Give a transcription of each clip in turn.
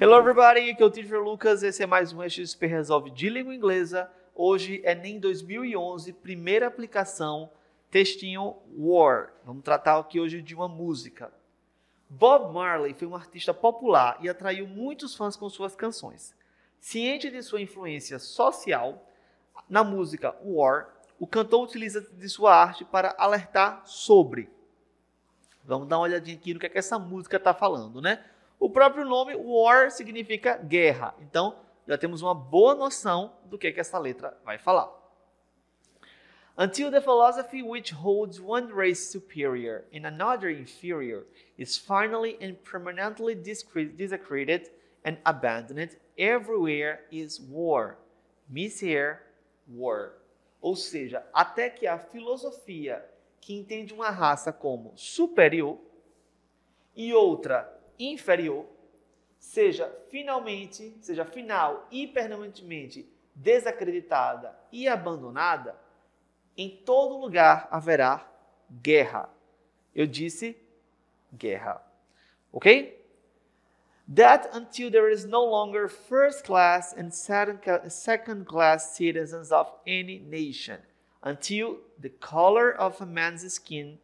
Hello everybody, aqui é o Teacher Lucas, esse é mais um XP Resolve de Língua Inglesa. Hoje é NEM 2011, primeira aplicação, textinho War. Vamos tratar aqui hoje de uma música. Bob Marley foi um artista popular e atraiu muitos fãs com suas canções. Ciente de sua influência social na música War, o cantor utiliza de sua arte para alertar sobre. Vamos dar uma olhadinha aqui no que, é que essa música está falando, né? O próprio nome war significa guerra. Então, já temos uma boa noção do que, é que essa letra vai falar. Until the philosophy which holds one race superior and another inferior is finally and permanently discredited and abandoned, everywhere is war. Misery, war. Ou seja, até que a filosofia que entende uma raça como superior e outra inferior seja finalmente, seja final e permanentemente desacreditada e abandonada, em todo lugar haverá guerra. Eu disse guerra. OK? That until there is no longer first class and second class citizens of any nation, until the color of a man's skin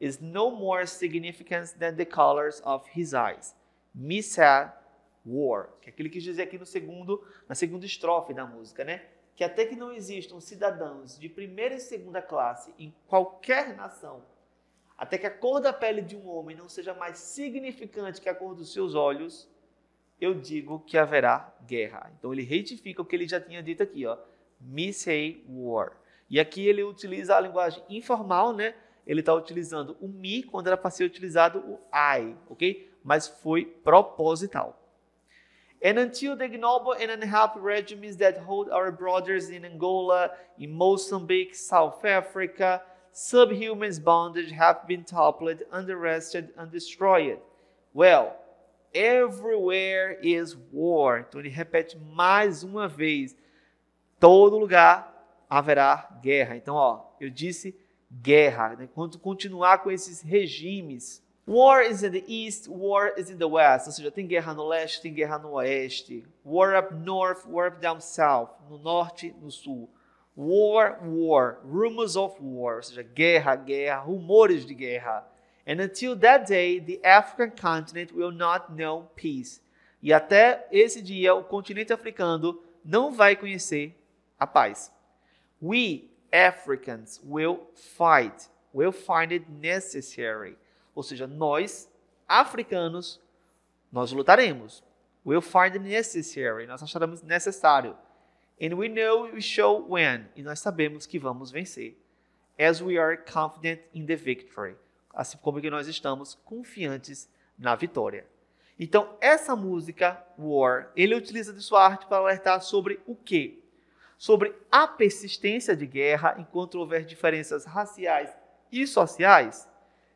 is no more significant than the colors of his eyes. Missa war, que é aquilo que diz aqui no segundo, na segunda estrofe da música, né? Que até que não existam cidadãos de primeira e segunda classe em qualquer nação, até que a cor da pele de um homem não seja mais significante que a cor dos seus olhos, eu digo que haverá guerra. Então ele retifica o que ele já tinha dito aqui, ó. Missei war. E aqui ele utiliza a linguagem informal, né? ele está utilizando o me quando era para ser utilizado o I, ok? Mas foi proposital. And until the ignoble and unhappy regimes that hold our brothers in Angola, in Mozambique, South Africa, subhuman bondage have been toppled, underrested, and destroyed. Well, everywhere is war. Então ele repete mais uma vez: todo lugar haverá guerra. Então, ó, eu disse guerra, né? continuar com esses regimes. War is in the east, war is in the west. Ou seja, tem guerra no leste, tem guerra no oeste. War up north, war up down south. No norte, no sul. War, war. Rumors of war. Ou seja, guerra, guerra. Rumores de guerra. And until that day, the African continent will not know peace. E até esse dia, o continente africano não vai conhecer a paz. We, Africans will fight, will find it necessary. Ou seja, nós, africanos, nós lutaremos. Will find it necessary. Nós acharemos necessário. And we know we shall win. E nós sabemos que vamos vencer. As we are confident in the victory. Assim como que nós estamos confiantes na vitória. Então, essa música, War, ele utiliza de sua arte para alertar sobre o quê? sobre a persistência de guerra enquanto houver diferenças raciais e sociais,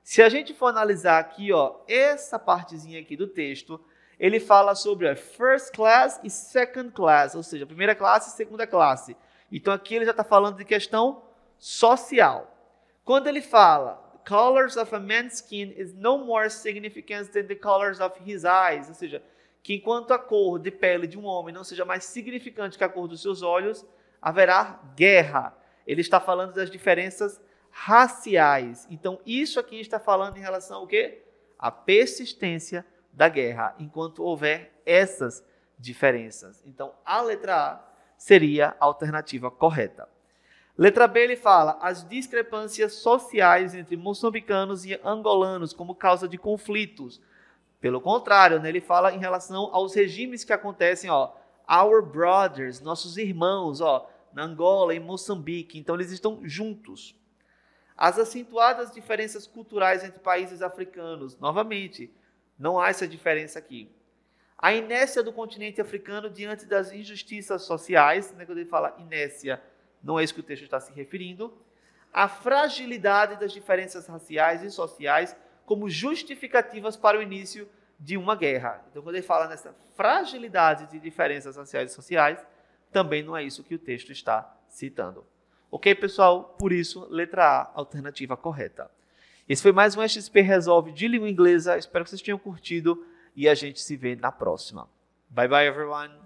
se a gente for analisar aqui, ó, essa partezinha aqui do texto, ele fala sobre a first class e second class, ou seja, primeira classe e segunda classe. Então aqui ele já está falando de questão social. Quando ele fala colors of a man's skin is no more significant than the colors of his eyes, ou seja, que enquanto a cor de pele de um homem não seja mais significante que a cor dos seus olhos, haverá guerra. Ele está falando das diferenças raciais. Então, isso aqui está falando em relação ao quê? A persistência da guerra, enquanto houver essas diferenças. Então, a letra A seria a alternativa correta. Letra B, ele fala as discrepâncias sociais entre moçambicanos e angolanos como causa de conflitos pelo contrário, né, ele fala em relação aos regimes que acontecem, ó, our brothers, nossos irmãos, ó, na Angola, em Moçambique. Então eles estão juntos. As acentuadas diferenças culturais entre países africanos, novamente, não há essa diferença aqui. A inércia do continente africano diante das injustiças sociais, né, quando ele fala inércia, não é isso que o texto está se referindo. A fragilidade das diferenças raciais e sociais como justificativas para o início de uma guerra. Então, quando ele fala nessa fragilidade de diferenças raciais e sociais, também não é isso que o texto está citando. Ok, pessoal? Por isso, letra A, alternativa correta. Esse foi mais um XP Resolve de língua inglesa. Espero que vocês tenham curtido e a gente se vê na próxima. Bye bye, everyone!